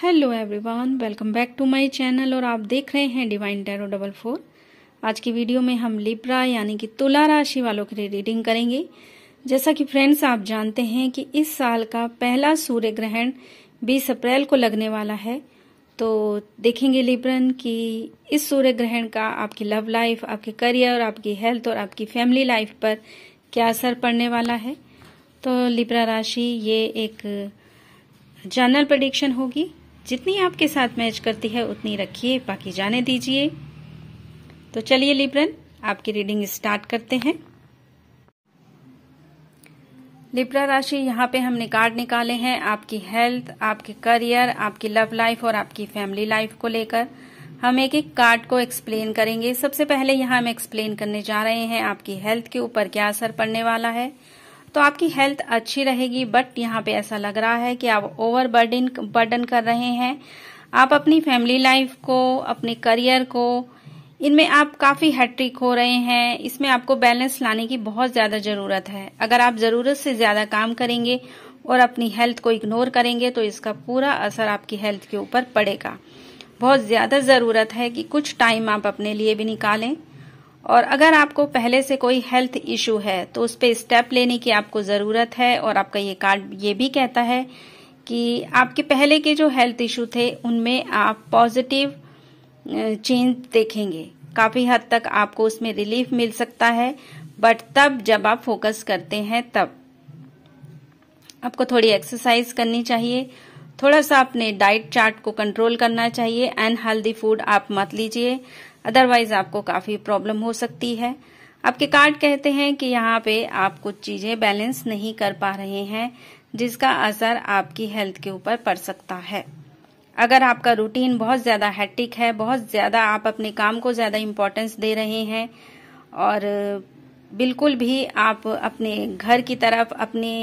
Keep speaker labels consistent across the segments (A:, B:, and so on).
A: hello everyone welcome back to my channel और आप देख रहे हैं डिवाइन टैरो डबल फोर आज की वीडियो में हम लिब्रा यानी कि तुला राशि वालों के लिए रीडिंग करेंगे जैसा कि फ्रेंड्स आप जानते हैं कि इस साल का पहला सूर्य ग्रहण 20 अप्रैल को लगने वाला है तो देखेंगे लिब्रन कि इस सूर्य ग्रहण का आपकी लव लाइफ आपके करियर आपकी हेल्थ और आपकी फैमिली लाइफ पर क्या असर पड़ने वाला है तो लिब्रा राशि ये एक जनरल प्रडिक्शन होगी जितनी आपके साथ मैच करती है उतनी रखिए बाकी जाने दीजिए तो चलिए लिब्रन आपकी रीडिंग स्टार्ट करते हैं लिब्रा राशि यहाँ पे हमने कार्ड निकाले हैं आपकी हेल्थ आपके करियर आपकी लव लाइफ और आपकी फैमिली लाइफ को लेकर हम एक एक कार्ड को एक्सप्लेन करेंगे सबसे पहले यहाँ हम एक्सप्लेन करने जा रहे हैं आपकी हेल्थ के ऊपर क्या असर पड़ने वाला है तो आपकी हेल्थ अच्छी रहेगी बट यहाँ पे ऐसा लग रहा है कि आप ओवर बर्डन बर्डन कर रहे हैं आप अपनी फैमिली लाइफ को अपने करियर को इनमें आप काफ़ी हैट्रिक हो रहे हैं इसमें आपको बैलेंस लाने की बहुत ज़्यादा ज़रूरत है अगर आप ज़रूरत से ज़्यादा काम करेंगे और अपनी हेल्थ को इग्नोर करेंगे तो इसका पूरा असर आपकी हेल्थ के ऊपर पड़ेगा बहुत ज़्यादा ज़रूरत है कि कुछ टाइम आप अपने लिए भी निकालें और अगर आपको पहले से कोई हेल्थ इशू है तो उस पर स्टेप लेने की आपको ज़रूरत है और आपका ये कार्ड ये भी कहता है कि आपके पहले के जो हेल्थ इशू थे उनमें आप पॉजिटिव चेंज देखेंगे काफ़ी हद तक आपको उसमें रिलीफ मिल सकता है बट तब जब आप फोकस करते हैं तब आपको थोड़ी एक्सरसाइज करनी चाहिए थोड़ा सा अपने डाइट चार्ट को कंट्रोल करना चाहिए अनहेल्दी फूड आप मत लीजिए अदरवाइज आपको काफी प्रॉब्लम हो सकती है आपके कार्ड कहते हैं कि यहाँ पे आप कुछ चीजें बैलेंस नहीं कर पा रहे हैं जिसका असर आपकी हेल्थ के ऊपर पड़ सकता है अगर आपका रूटीन बहुत ज़्यादा हैट्रिक है बहुत ज़्यादा आप अपने काम को ज़्यादा इम्पोर्टेंस दे रहे हैं और बिल्कुल भी आप अपने घर की तरफ अपने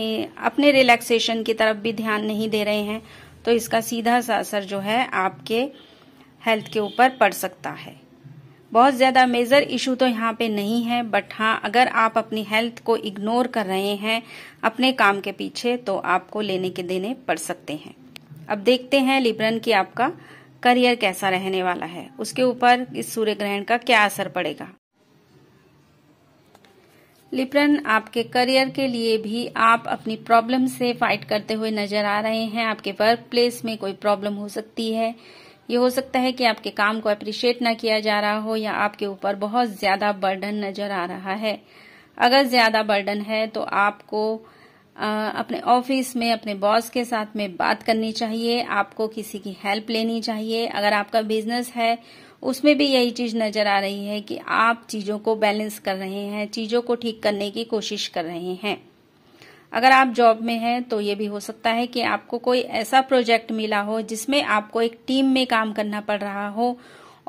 A: अपने रिलैक्सेशन की तरफ भी ध्यान नहीं दे रहे हैं तो इसका सीधा सा असर जो है आपके हेल्थ के ऊपर पड़ सकता है बहुत ज़्यादा मेजर इशू तो यहाँ पे नहीं है बट हाँ अगर आप अपनी हेल्थ को इग्नोर कर रहे हैं अपने काम के पीछे तो आपको लेने के देने पड़ सकते हैं अब देखते हैं लिब्रन की आपका करियर कैसा रहने वाला है उसके ऊपर इस सूर्य ग्रहण का क्या असर पड़ेगा लिप्रन आपके करियर के लिए भी आप अपनी प्रॉब्लम से फाइट करते हुए नजर आ रहे हैं आपके वर्क प्लेस में कोई प्रॉब्लम हो सकती है ये हो सकता है कि आपके काम को अप्रिशिएट ना किया जा रहा हो या आपके ऊपर बहुत ज़्यादा बर्डन नज़र आ रहा है अगर ज़्यादा बर्डन है तो आपको अपने ऑफिस में अपने बॉस के साथ में बात करनी चाहिए आपको किसी की हेल्प लेनी चाहिए अगर आपका बिजनेस है उसमें भी यही चीज नजर आ रही है कि आप चीजों को बैलेंस कर रहे हैं चीजों को ठीक करने की कोशिश कर रहे हैं अगर आप जॉब में हैं तो ये भी हो सकता है कि आपको कोई ऐसा प्रोजेक्ट मिला हो जिसमें आपको एक टीम में काम करना पड़ रहा हो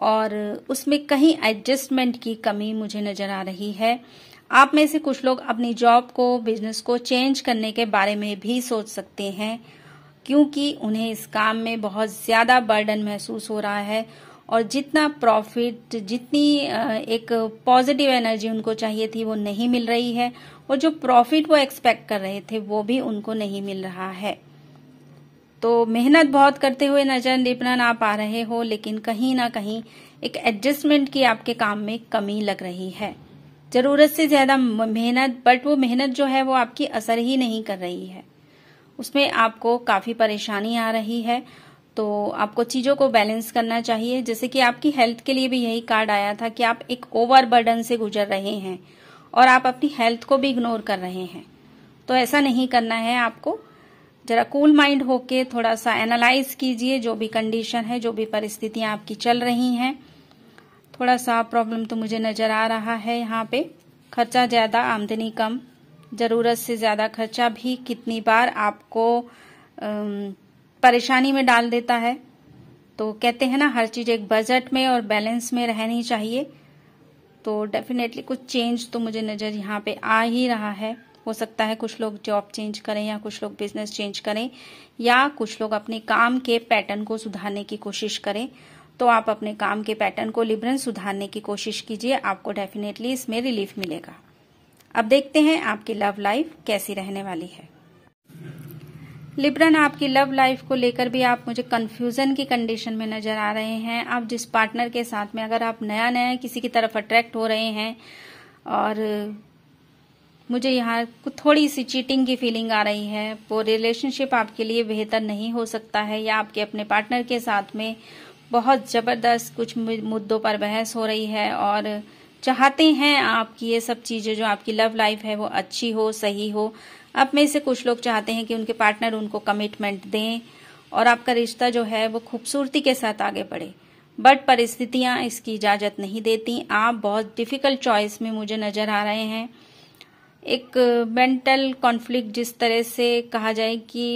A: और उसमें कहीं एडजस्टमेंट की कमी मुझे नज़र आ रही है आप में से कुछ लोग अपनी जॉब को बिजनेस को चेंज करने के बारे में भी सोच सकते हैं क्योंकि उन्हें इस काम में बहुत ज़्यादा बर्डन महसूस हो रहा है और जितना प्रॉफिट जितनी एक पॉजिटिव एनर्जी उनको चाहिए थी वो नहीं मिल रही है और जो प्रॉफिट वो एक्सपेक्ट कर रहे थे वो भी उनको नहीं मिल रहा है तो मेहनत बहुत करते हुए नजर निपना ना पा रहे हो लेकिन कहीं ना कहीं एक एडजस्टमेंट की आपके काम में कमी लग रही है जरूरत से ज्यादा मेहनत बट वो मेहनत जो है वो आपकी असर ही नहीं कर रही है उसमें आपको काफी परेशानी आ रही है तो आपको चीज़ों को बैलेंस करना चाहिए जैसे कि आपकी हेल्थ के लिए भी यही कार्ड आया था कि आप एक ओवर बर्डन से गुजर रहे हैं और आप अपनी हेल्थ को भी इग्नोर कर रहे हैं तो ऐसा नहीं करना है आपको जरा कूल माइंड होके थोड़ा सा एनालाइज कीजिए जो भी कंडीशन है जो भी परिस्थितियां आपकी चल रही हैं थोड़ा सा प्रॉब्लम तो मुझे नज़र आ रहा है यहाँ पे खर्चा ज़्यादा आमदनी कम ज़रूरत से ज़्यादा खर्चा भी कितनी बार आपको परेशानी में डाल देता है तो कहते हैं ना हर चीज़ एक बजट में और बैलेंस में रहनी चाहिए तो डेफिनेटली कुछ चेंज तो मुझे नज़र यहाँ पे आ ही रहा है हो सकता है कुछ लोग जॉब चेंज करें या कुछ लोग बिजनेस चेंज करें या कुछ लोग अपने काम के पैटर्न को सुधारने की कोशिश करें तो आप अपने काम के पैटर्न को लिबरन सुधारने की कोशिश कीजिए आपको डेफिनेटली इसमें रिलीफ मिलेगा अब देखते हैं आपकी लव लाइफ कैसी रहने वाली है लिब्रन आपकी लव लाइफ को लेकर भी आप मुझे कन्फ्यूजन की कंडीशन में नजर आ रहे हैं आप जिस पार्टनर के साथ में अगर आप नया नया किसी की तरफ अट्रैक्ट हो रहे हैं और मुझे यहाँ थोड़ी सी चीटिंग की फीलिंग आ रही है वो रिलेशनशिप आपके लिए बेहतर नहीं हो सकता है या आपके अपने पार्टनर के साथ में बहुत ज़बरदस्त कुछ मुद्दों पर बहस हो रही है और चाहते हैं आपकी ये सब चीज़ें जो आपकी लव लाइफ है वो अच्छी हो सही हो आप में से कुछ लोग चाहते हैं कि उनके पार्टनर उनको कमिटमेंट दें और आपका रिश्ता जो है वो खूबसूरती के साथ आगे बढ़े बट परिस्थितियां इसकी इजाज़त नहीं देती आप बहुत डिफ़िकल्ट चॉइस में मुझे नज़र आ रहे हैं एक मेंटल कॉन्फ्लिक्ट जिस तरह से कहा जाए कि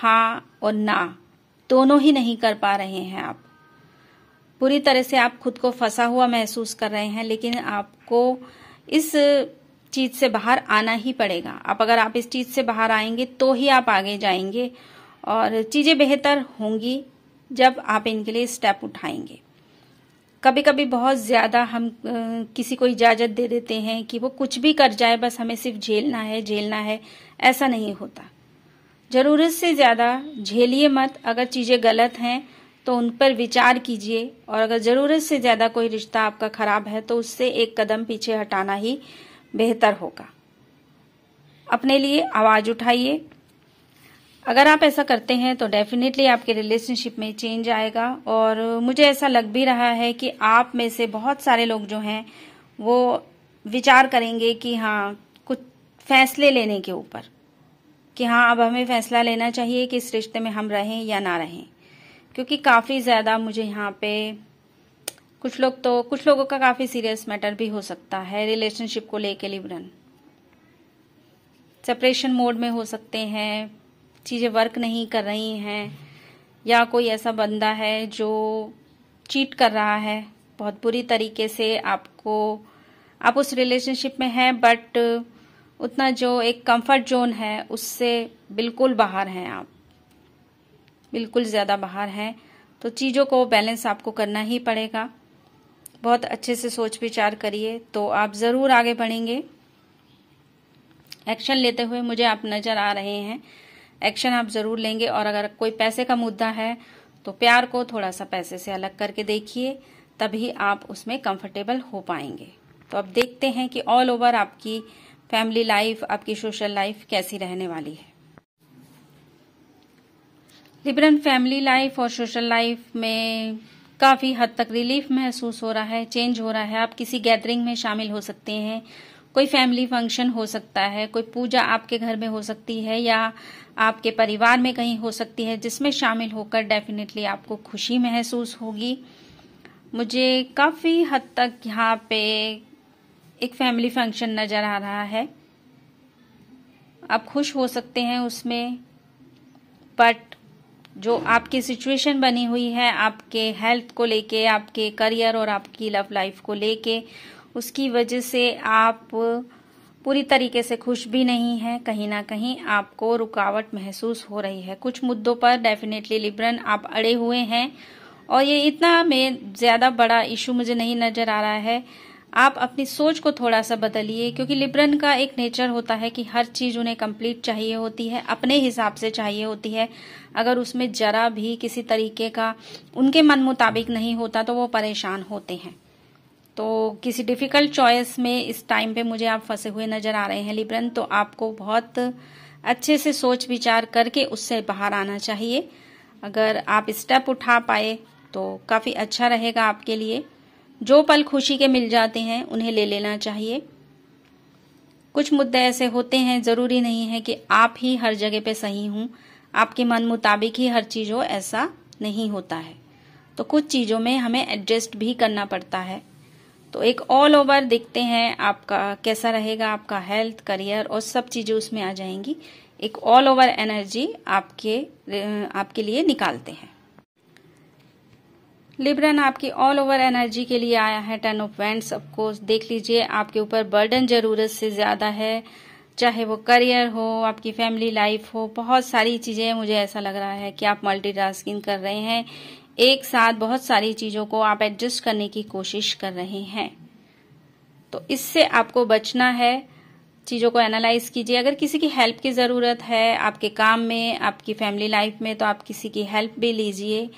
A: हा और ना दोनों ही नहीं कर पा रहे हैं आप पूरी तरह से आप खुद को फंसा हुआ महसूस कर रहे हैं लेकिन आपको इस चीज से बाहर आना ही पड़ेगा आप अगर आप इस चीज से बाहर आएंगे तो ही आप आगे जाएंगे और चीजें बेहतर होंगी जब आप इनके लिए स्टेप उठाएंगे कभी कभी बहुत ज़्यादा हम किसी को इजाज़त दे देते हैं कि वो कुछ भी कर जाए बस हमें सिर्फ झेलना है झेलना है ऐसा नहीं होता ज़रूरत से ज़्यादा झेलिए मत अगर चीज़ें गलत हैं तो उन पर विचार कीजिए और अगर ज़रूरत से ज़्यादा कोई रिश्ता आपका ख़राब है तो उससे एक कदम पीछे हटाना ही बेहतर होगा अपने लिए आवाज़ उठाइए अगर आप ऐसा करते हैं तो डेफिनेटली आपके रिलेशनशिप में चेंज आएगा और मुझे ऐसा लग भी रहा है कि आप में से बहुत सारे लोग जो हैं वो विचार करेंगे कि हाँ कुछ फैसले लेने के ऊपर कि हाँ अब हमें फैसला लेना चाहिए कि इस रिश्ते में हम रहें या ना रहें क्योंकि काफ़ी ज़्यादा मुझे यहाँ पे कुछ लोग तो कुछ लोगों का काफ़ी सीरियस मैटर भी हो सकता है रिलेशनशिप को लेके लिबरन सेपरेशन मोड में हो सकते हैं चीज़ें वर्क नहीं कर रही हैं या कोई ऐसा बंदा है जो चीट कर रहा है बहुत बुरी तरीके से आपको आप उस रिलेशनशिप में हैं बट उतना जो एक कंफर्ट जोन है उससे बिल्कुल बाहर हैं आप बिल्कुल ज़्यादा बाहर है तो चीज़ों को बैलेंस आपको करना ही पड़ेगा बहुत अच्छे से सोच विचार करिए तो आप ज़रूर आगे बढ़ेंगे एक्शन लेते हुए मुझे आप नज़र आ रहे हैं एक्शन आप ज़रूर लेंगे और अगर कोई पैसे का मुद्दा है तो प्यार को थोड़ा सा पैसे से अलग करके देखिए तभी आप उसमें कंफर्टेबल हो पाएंगे तो अब देखते हैं कि ऑल ओवर आपकी फैमिली लाइफ आपकी सोशल लाइफ कैसी रहने वाली है लिबरन फैमिली लाइफ और सोशल लाइफ में काफ़ी हद तक रिलीफ महसूस हो रहा है चेंज हो रहा है आप किसी गैदरिंग में शामिल हो सकते हैं कोई फैमिली फंक्शन हो सकता है कोई पूजा आपके घर में हो सकती है या आपके परिवार में कहीं हो सकती है जिसमें शामिल होकर डेफिनेटली आपको खुशी महसूस होगी मुझे काफ़ी हद तक यहाँ पे एक फैमिली फंक्शन नज़र आ रहा है आप खुश हो सकते हैं उसमें बट जो आपकी सिचुएशन बनी हुई है आपके हेल्थ को लेके आपके करियर और आपकी लव लाइफ को लेके उसकी वजह से आप पूरी तरीके से खुश भी नहीं है कहीं ना कहीं आपको रुकावट महसूस हो रही है कुछ मुद्दों पर डेफिनेटली लिब्रन आप अड़े हुए हैं और ये इतना में ज़्यादा बड़ा इशू मुझे नहीं नज़र आ रहा है आप अपनी सोच को थोड़ा सा बदलिए क्योंकि लिब्रन का एक नेचर होता है कि हर चीज़ उन्हें कंप्लीट चाहिए होती है अपने हिसाब से चाहिए होती है अगर उसमें जरा भी किसी तरीके का उनके मन मुताबिक नहीं होता तो वो परेशान होते हैं तो किसी डिफ़िकल्ट चॉइस में इस टाइम पे मुझे आप फंसे हुए नज़र आ रहे हैं लिब्रन तो आपको बहुत अच्छे से सोच विचार करके उससे बाहर आना चाहिए अगर आप स्टेप उठा पाए तो काफ़ी अच्छा रहेगा आपके लिए जो पल खुशी के मिल जाते हैं उन्हें ले लेना चाहिए कुछ मुद्दे ऐसे होते हैं ज़रूरी नहीं है कि आप ही हर जगह पे सही हूं आपके मन मुताबिक ही हर चीज़ हो ऐसा नहीं होता है तो कुछ चीज़ों में हमें एडजस्ट भी करना पड़ता है तो एक ऑल ओवर देखते हैं आपका कैसा रहेगा आपका हेल्थ करियर और सब चीज़ें उसमें आ जाएंगी एक ऑल ओवर एनर्जी आपके आपके लिए निकालते हैं लिब्रन आपकी ऑल ओवर एनर्जी के लिए आया है टेन ऑफ वेंट्स ऑफकोर्स देख लीजिए आपके ऊपर बर्डन ज़रूरत से ज़्यादा है चाहे वो करियर हो आपकी फैमिली लाइफ हो बहुत सारी चीज़ें मुझे ऐसा लग रहा है कि आप मल्टी कर रहे हैं एक साथ बहुत सारी चीज़ों को आप एडजस्ट करने की कोशिश कर रहे हैं तो इससे आपको बचना है चीज़ों को एनालाइज कीजिए अगर किसी की हेल्प की ज़रूरत है आपके काम में आपकी फैमिली लाइफ में तो आप किसी की हेल्प भी लीजिए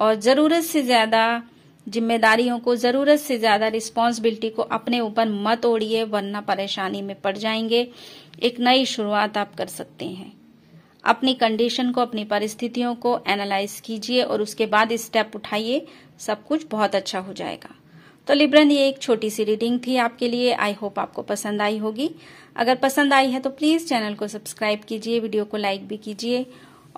A: और ज़रूरत से ज़्यादा जिम्मेदारियों को ज़रूरत से ज़्यादा रिस्पॉन्सिबिलिटी को अपने ऊपर मत ओढ़िए वरना परेशानी में पड़ जाएंगे एक नई शुरुआत आप कर सकते हैं अपनी कंडीशन को अपनी परिस्थितियों को एनालाइज कीजिए और उसके बाद स्टेप उठाइए सब कुछ बहुत अच्छा हो जाएगा तो लिब्रन ये एक छोटी सी रीडिंग थी आपके लिए आई होप आपको पसंद आई होगी अगर पसंद आई है तो प्लीज़ चैनल को सब्सक्राइब कीजिए वीडियो को लाइक भी कीजिए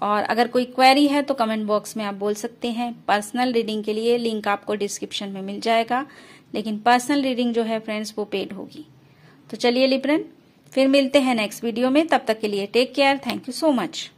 A: और अगर कोई क्वेरी है तो कमेंट बॉक्स में आप बोल सकते हैं पर्सनल रीडिंग के लिए लिंक आपको डिस्क्रिप्शन में मिल जाएगा लेकिन पर्सनल रीडिंग जो है फ्रेंड्स वो पेड होगी तो चलिए लिब्रन फिर मिलते हैं नेक्स्ट वीडियो में तब तक के लिए take care thank you so much